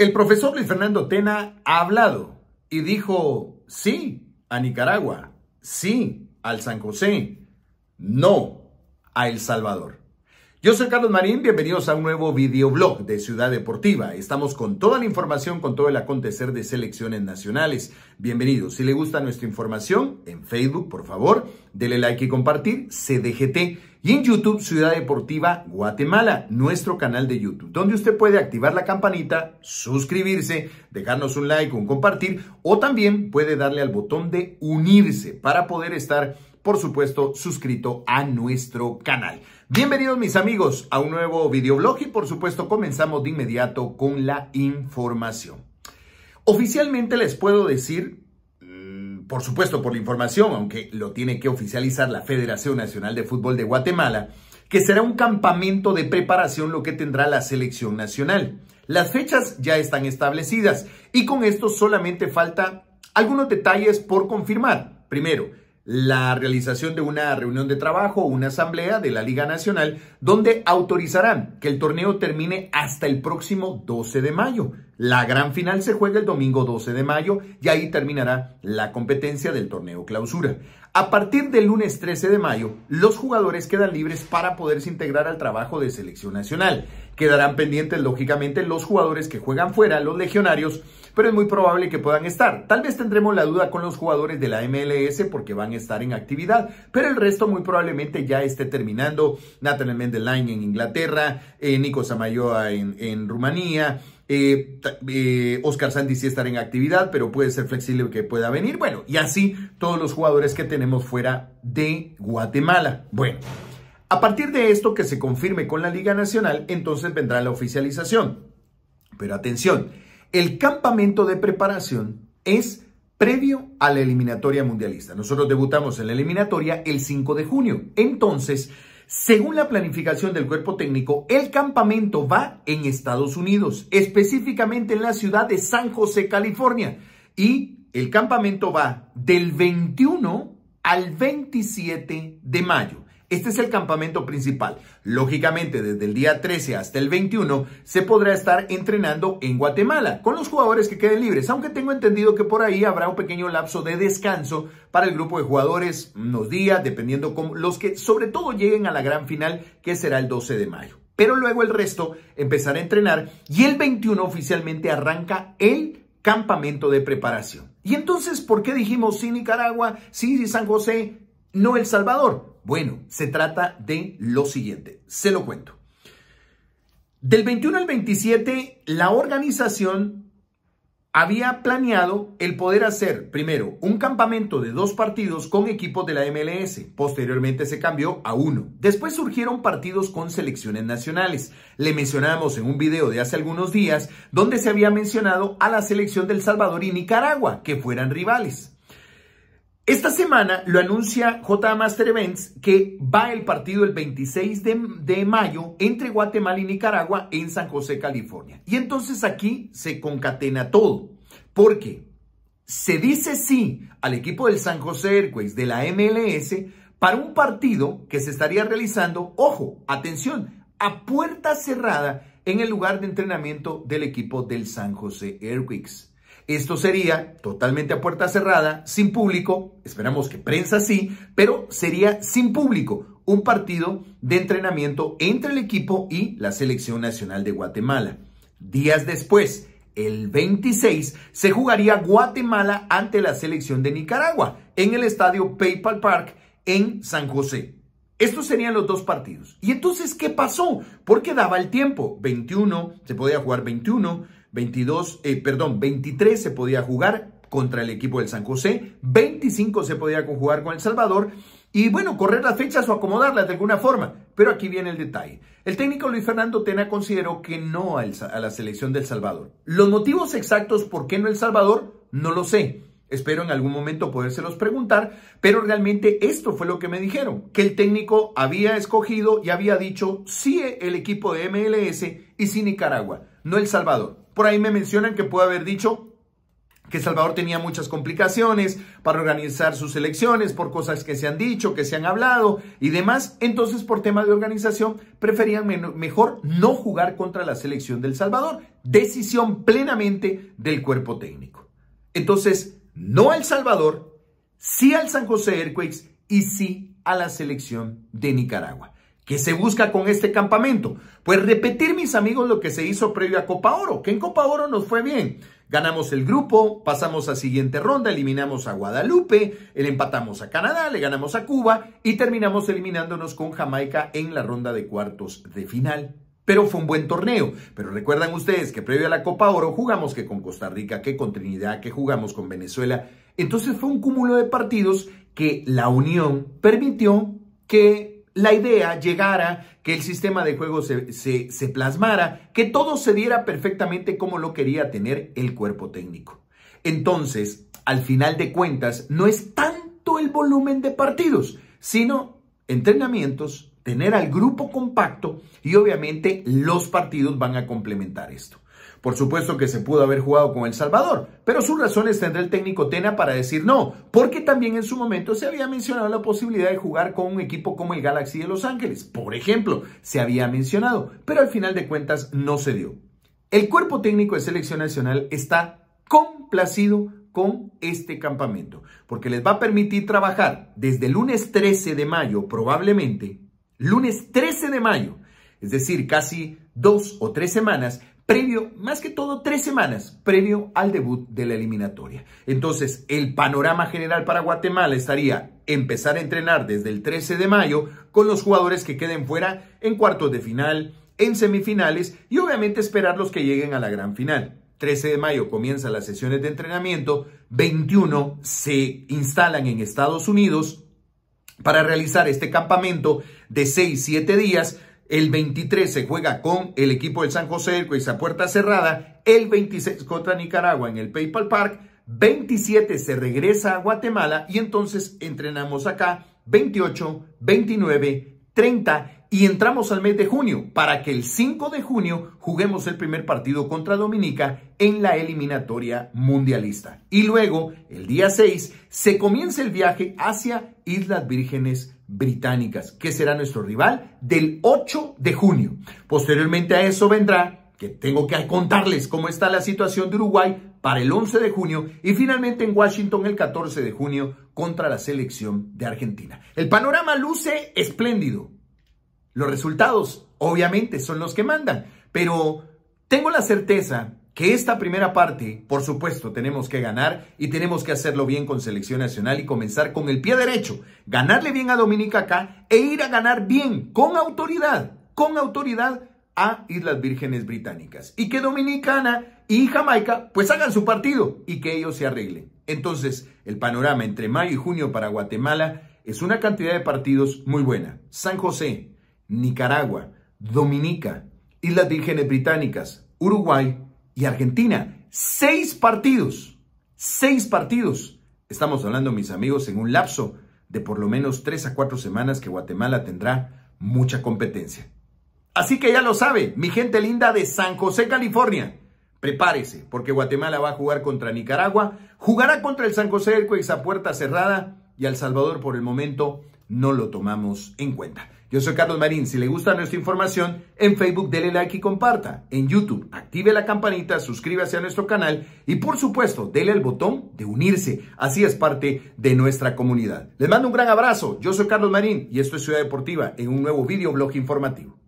El profesor Luis Fernando Tena ha hablado y dijo sí a Nicaragua, sí al San José, no a El Salvador. Yo soy Carlos Marín, bienvenidos a un nuevo videoblog de Ciudad Deportiva. Estamos con toda la información, con todo el acontecer de selecciones nacionales. Bienvenidos. Si le gusta nuestra información, en Facebook, por favor, dele like y compartir CDGT. Y en YouTube, Ciudad Deportiva Guatemala, nuestro canal de YouTube, donde usted puede activar la campanita, suscribirse, dejarnos un like, un compartir, o también puede darle al botón de unirse para poder estar por supuesto, suscrito a nuestro canal. Bienvenidos mis amigos a un nuevo videoblog y por supuesto comenzamos de inmediato con la información. Oficialmente les puedo decir, mm, por supuesto por la información, aunque lo tiene que oficializar la Federación Nacional de Fútbol de Guatemala, que será un campamento de preparación lo que tendrá la selección nacional. Las fechas ya están establecidas y con esto solamente falta algunos detalles por confirmar. Primero, la realización de una reunión de trabajo o una asamblea de la Liga Nacional donde autorizarán que el torneo termine hasta el próximo 12 de mayo. La gran final se juega el domingo 12 de mayo y ahí terminará la competencia del torneo clausura. A partir del lunes 13 de mayo, los jugadores quedan libres para poderse integrar al trabajo de selección nacional. Quedarán pendientes, lógicamente, los jugadores que juegan fuera, los legionarios, pero es muy probable que puedan estar. Tal vez tendremos la duda con los jugadores de la MLS porque van a estar en actividad, pero el resto muy probablemente ya esté terminando. Nathan Mendelain en Inglaterra, eh, Nico Samayoa en, Rumanía, eh, eh, Oscar Sandy sí estará en actividad, pero puede ser flexible que pueda venir. Bueno, y así todos los jugadores que tenemos fuera de Guatemala. Bueno, a partir de esto que se confirme con la Liga Nacional, entonces vendrá la oficialización. Pero atención, el campamento de preparación es previo a la eliminatoria mundialista. Nosotros debutamos en la eliminatoria el 5 de junio. Entonces, según la planificación del cuerpo técnico, el campamento va en Estados Unidos, específicamente en la ciudad de San José, California. Y el campamento va del 21 al 27 de mayo. Este es el campamento principal. Lógicamente, desde el día 13 hasta el 21 se podrá estar entrenando en Guatemala con los jugadores que queden libres, aunque tengo entendido que por ahí habrá un pequeño lapso de descanso para el grupo de jugadores, unos días, dependiendo con los que sobre todo lleguen a la gran final que será el 12 de mayo. Pero luego el resto empezará a entrenar y el 21 oficialmente arranca el campamento de preparación. Y entonces, ¿por qué dijimos sí Nicaragua, sí San José, no El Salvador? Bueno, se trata de lo siguiente, se lo cuento. Del 21 al 27, la organización había planeado el poder hacer, primero, un campamento de dos partidos con equipos de la MLS. Posteriormente se cambió a uno. Después surgieron partidos con selecciones nacionales. Le mencionamos en un video de hace algunos días donde se había mencionado a la selección del Salvador y Nicaragua, que fueran rivales. Esta semana lo anuncia J Master Events que va el partido el 26 de, mayo entre Guatemala y Nicaragua en San José, California. Y entonces aquí se concatena todo, porque se dice sí al equipo del San José Airways de la MLS para un partido que se estaría realizando, ojo, atención, a puerta cerrada en el lugar de entrenamiento del equipo del San José Airways. Esto sería totalmente a puerta cerrada, sin público, esperamos que prensa sí, pero sería sin público, un partido de entrenamiento entre el equipo y la selección nacional de Guatemala. Días después, el 26, se jugaría Guatemala ante la selección de Nicaragua en el estadio PayPal Park en San José. Estos serían los dos partidos. ¿Y entonces qué pasó? Porque daba el tiempo. 21, se podía jugar 21, 22, eh, perdón, 23 se podía jugar contra el equipo del San José, 25 se podía conjugar con El Salvador y bueno, correr las fechas o acomodarlas de alguna forma. Pero aquí viene el detalle. El técnico Luis Fernando Tena consideró que no a, a la selección del Salvador. Los motivos exactos por qué no El Salvador, no lo sé. Espero en algún momento podérselos preguntar, pero realmente esto fue lo que me dijeron, que el técnico había escogido y había dicho sí el equipo de MLS y sí Nicaragua, no El Salvador. Por ahí me mencionan que puede haber dicho que Salvador tenía muchas complicaciones para organizar sus elecciones por cosas que se han dicho, que se han hablado y demás. Entonces, por tema de organización, preferían mejor no jugar contra la selección del Salvador. Decisión plenamente del cuerpo técnico. Entonces, no al Salvador, sí al San José Airquakes y sí a la selección de Nicaragua. ¿Qué se busca con este campamento? Pues repetir, mis amigos, lo que se hizo previo a Copa Oro, que en Copa Oro nos fue bien. Ganamos el grupo, pasamos a siguiente ronda, eliminamos a Guadalupe, le empatamos a Canadá, le ganamos a Cuba y terminamos eliminándonos con Jamaica en la ronda de cuartos de final. Pero fue un buen torneo. Pero recuerdan ustedes que previo a la Copa Oro jugamos que con Costa Rica, que con Trinidad, que jugamos con Venezuela. Entonces fue un cúmulo de partidos que la Unión permitió que la idea llegara, que el sistema de juego se, se, plasmara, que todo se diera perfectamente como lo quería tener el cuerpo técnico. Entonces, al final de cuentas, no es tanto el volumen de partidos, sino entrenamientos, tener al grupo compacto y obviamente los partidos van a complementar esto. Por supuesto que se pudo haber jugado con El Salvador, pero sus razones tendrá el técnico Tena para decir no, porque también en su momento se había mencionado la posibilidad de jugar con un equipo como el Galaxy de Los Ángeles, por ejemplo, se había mencionado, pero al final de cuentas no se dio. El cuerpo técnico de selección nacional está complacido con este campamento, porque les va a permitir trabajar desde el lunes 13 de mayo, probablemente, lunes 13 de mayo, es decir, casi dos o tres semanas, previo, más que todo tres semanas, previo al debut de la eliminatoria. Entonces, el panorama general para Guatemala estaría empezar a entrenar desde el 13 de mayo con los jugadores que queden fuera en cuartos de final, en semifinales y obviamente esperar los que lleguen a la gran final. 13 de mayo comienzan las sesiones de entrenamiento, 21 se instalan en Estados Unidos para realizar este campamento de 6-7 días el 23 se juega con el equipo de San José con a puerta cerrada. El 26 contra Nicaragua en el PayPal Park. 27 se regresa a Guatemala y entonces entrenamos acá 28, 29, 30 y entramos al mes de junio para que el 5 de junio juguemos el primer partido contra Dominica en la eliminatoria mundialista. Y luego, el día 6, se comienza el viaje hacia Islas Vírgenes británicas, que será nuestro rival del 8 de junio. Posteriormente a eso vendrá que tengo que contarles cómo está la situación de Uruguay para el 11 de junio y finalmente en Washington el 14 de junio contra la selección de Argentina. El panorama luce espléndido. Los resultados obviamente son los que mandan, pero tengo la certeza que esta primera parte, por supuesto, tenemos que ganar y tenemos que hacerlo bien con selección nacional y comenzar con el pie derecho, ganarle bien a Dominica acá e ir a ganar bien, con autoridad, con autoridad a Islas Vírgenes Británicas. Y que Dominicana y Jamaica pues hagan su partido y que ellos se arreglen. Entonces, el panorama entre mayo y junio para Guatemala es una cantidad de partidos muy buena. San José, Nicaragua, Dominica, Islas Vírgenes Británicas, Uruguay, y Argentina. Seis partidos, seis partidos. Estamos hablando, mis amigos, en un lapso de por lo menos tres a cuatro semanas que Guatemala tendrá mucha competencia. Así que ya lo sabe, mi gente linda de San José, California. Prepárese, porque Guatemala va a jugar contra Nicaragua, jugará contra el San José del Cuex a puerta cerrada y al Salvador por el momento no lo tomamos en cuenta. Yo soy Carlos Marín. Si le gusta nuestra información, en Facebook dele like y comparta. En YouTube, active la campanita, suscríbase a nuestro canal y por supuesto, dele el botón de unirse. Así es parte de nuestra comunidad. Les mando un gran abrazo. Yo soy Carlos Marín y esto es Ciudad Deportiva en un nuevo videoblog informativo.